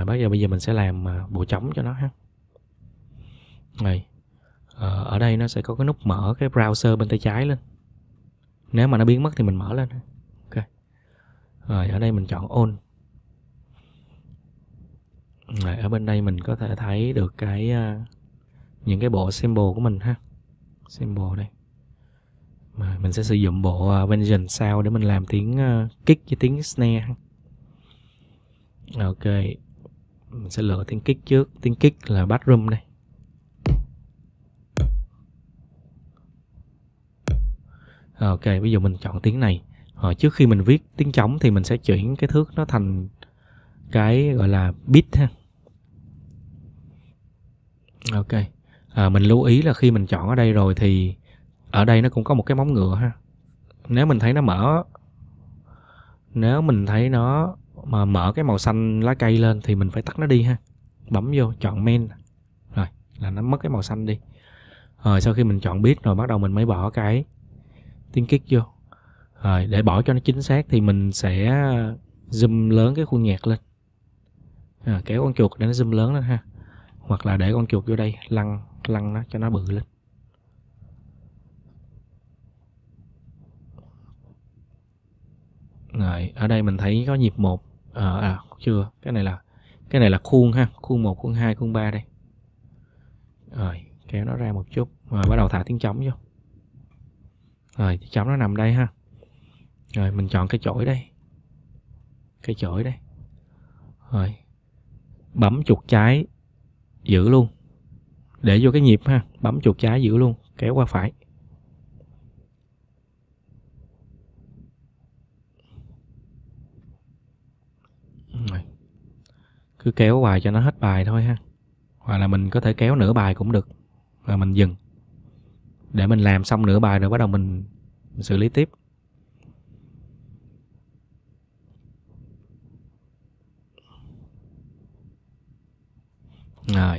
rồi bây giờ bây giờ mình sẽ làm à, bộ trống cho nó ha này ờ, ở đây nó sẽ có cái nút mở cái browser bên tay trái lên nếu mà nó biến mất thì mình mở lên ok rồi ở đây mình chọn on rồi ở bên đây mình có thể thấy được cái à, những cái bộ symbol của mình ha symbol đây mình sẽ sử dụng bộ à, Vengeance Sound để mình làm tiếng kick với tiếng snare ok mình sẽ lựa tiếng kích trước tiếng kích là bathroom đây ok bây giờ mình chọn tiếng này rồi ờ, trước khi mình viết tiếng trống thì mình sẽ chuyển cái thước nó thành cái gọi là bit ha ok à, mình lưu ý là khi mình chọn ở đây rồi thì ở đây nó cũng có một cái móng ngựa ha nếu mình thấy nó mở nếu mình thấy nó mà mở cái màu xanh lá cây lên thì mình phải tắt nó đi ha bấm vô chọn men rồi là nó mất cái màu xanh đi rồi sau khi mình chọn biết rồi bắt đầu mình mới bỏ cái tiếng kích vô rồi để bỏ cho nó chính xác thì mình sẽ zoom lớn cái khuôn nhạc lên à, kéo con chuột để nó zoom lớn lên ha hoặc là để con chuột vô đây lăn lăn nó cho nó bự lên rồi ở đây mình thấy có nhịp một à, à chưa cái này là cái này là khuôn ha khuôn 1, khuôn 2, khuôn 3 đây rồi kéo nó ra một chút rồi bắt đầu thả tiếng chấm vô rồi tiếng trống nó nằm đây ha rồi mình chọn cái chổi đây cái chổi đây rồi bấm chuột trái giữ luôn để vô cái nhịp ha bấm chuột trái giữ luôn kéo qua phải cứ kéo hoài cho nó hết bài thôi ha hoặc là mình có thể kéo nửa bài cũng được và mình dừng để mình làm xong nửa bài rồi bắt đầu mình, mình xử lý tiếp rồi